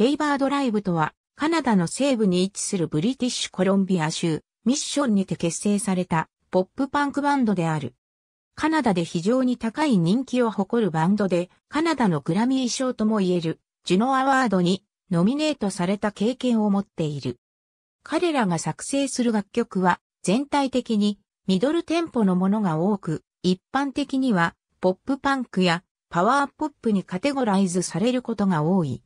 フェイバードライブとは、カナダの西部に位置するブリティッシュコロンビア州、ミッションにて結成されたポップパンクバンドである。カナダで非常に高い人気を誇るバンドで、カナダのグラミー賞ともいえる、ジュノアワードにノミネートされた経験を持っている。彼らが作成する楽曲は、全体的にミドルテンポのものが多く、一般的にはポップパンクやパワーポップにカテゴライズされることが多い。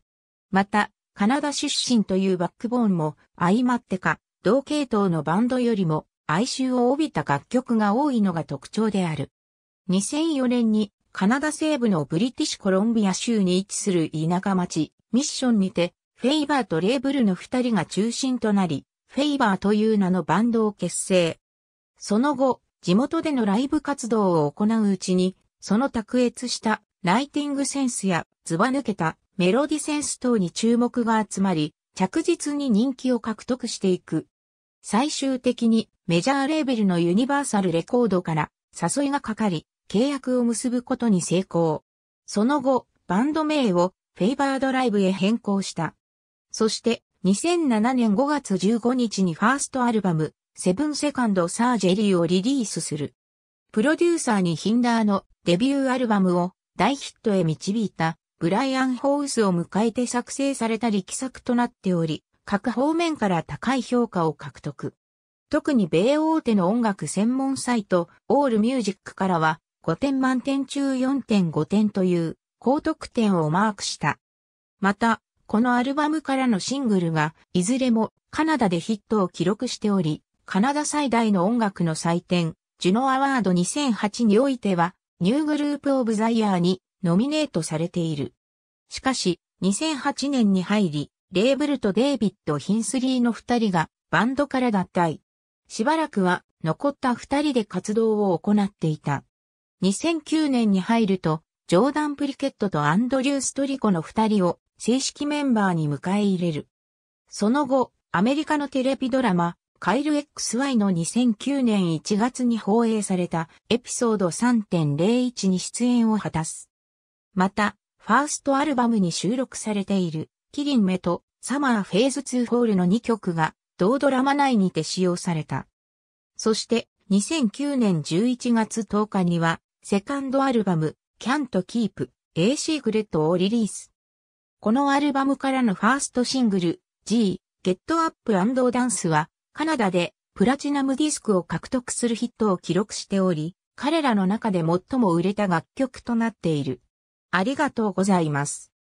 また、カナダ出身というバックボーンも相まってか、同系統のバンドよりも哀愁を帯びた楽曲が多いのが特徴である。2004年にカナダ西部のブリティッシュコロンビア州に位置する田舎町、ミッションにて、フェイバーとレーブルの二人が中心となり、フェイバーという名のバンドを結成。その後、地元でのライブ活動を行ううちに、その卓越したライティングセンスやずば抜けたメロディセンス等に注目が集まり、着実に人気を獲得していく。最終的にメジャーレーベルのユニバーサルレコードから誘いがかかり、契約を結ぶことに成功。その後、バンド名をフェイバードライブへ変更した。そして、2007年5月15日にファーストアルバム、セブンセカンドサージェリーをリリースする。プロデューサーにヒンダーのデビューアルバムを大ヒットへ導いたブライアン・ホースを迎えて作成された力作となっており、各方面から高い評価を獲得。特に米大手の音楽専門サイト、オールミュージックからは、5点満点中4.5点という高得点をマークした。また、このアルバムからのシングルが、いずれもカナダでヒットを記録しており、カナダ最大の音楽の祭典、ジュノアワード2008においては、ニューグループオブザイヤーにノミネートされている。しかし、2008年に入り、レーブルとデイビッド・ヒンスリーの二人がバンドから脱退。しばらくは残った二人で活動を行っていた。2009年に入ると、ジョーダン・プリケットとアンドリュー・ストリコの二人を正式メンバーに迎え入れる。その後、アメリカのテレビドラマ、カイル XY の2009年1月に放映されたエピソード3.01に出演を果たす。また、ファーストアルバムに収録されている、キリンメとサマーフェーズ2ホールの2曲が、同ドラマ内にて使用された。そして、2009年11月10日には、セカンドアルバム、キャントキープ、A Secret をリリース。このアルバムからのファーストシングル、G、Get Up プダ Dance は、カナダでプラチナムディスクを獲得するヒットを記録しており、彼らの中で最も売れた楽曲となっている。ありがとうございます。